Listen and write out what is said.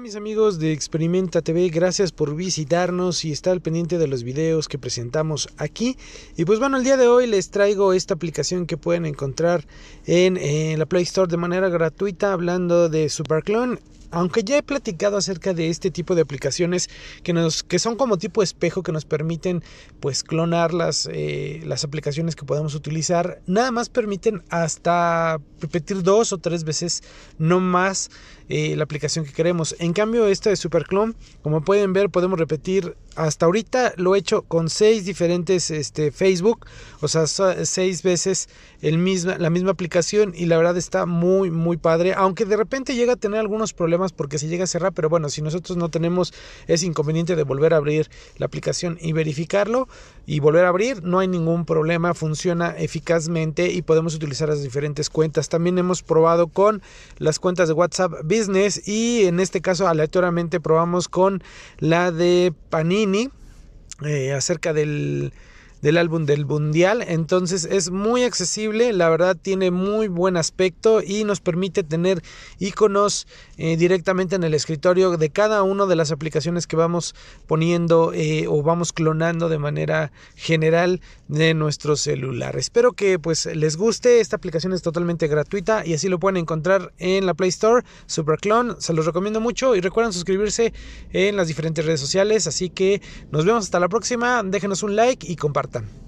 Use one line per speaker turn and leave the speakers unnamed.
mis amigos de Experimenta TV, gracias por visitarnos y estar al pendiente de los videos que presentamos aquí. Y pues bueno, el día de hoy les traigo esta aplicación que pueden encontrar en, eh, la Play Store de manera gratuita hablando de Clone. Aunque ya he platicado acerca de este tipo de aplicaciones que, nos, que son como tipo espejo que nos permiten pues clonar las, eh, las aplicaciones que podemos utilizar, nada más permiten hasta repetir dos o tres veces no más eh, la aplicación que queremos. En cambio esta de Superclone, como pueden ver podemos repetir hasta ahorita lo he hecho con seis diferentes este, Facebook, o sea, seis veces el misma, la misma aplicación y la verdad está muy, muy padre, aunque de repente llega a tener algunos problemas porque se llega a cerrar, pero bueno, si nosotros no tenemos ese inconveniente de volver a abrir la aplicación y verificarlo y volver a abrir, no hay ningún problema, funciona eficazmente y podemos utilizar las diferentes cuentas. También hemos probado con las cuentas de WhatsApp Business y en este caso aleatoriamente probamos con la de Panini eh, acerca del del álbum del mundial. Entonces es muy accesible, la verdad tiene muy buen aspecto y nos permite tener iconos eh, directamente en el escritorio de cada una de las aplicaciones que vamos poniendo eh, o vamos clonando de manera general de nuestro celular. Espero que pues les guste, esta aplicación es totalmente gratuita y así lo pueden encontrar en la Play Store, Super Clone se los recomiendo mucho y recuerden suscribirse en las diferentes redes sociales, así que nos vemos hasta la próxima, déjenos un like y compartan compartan.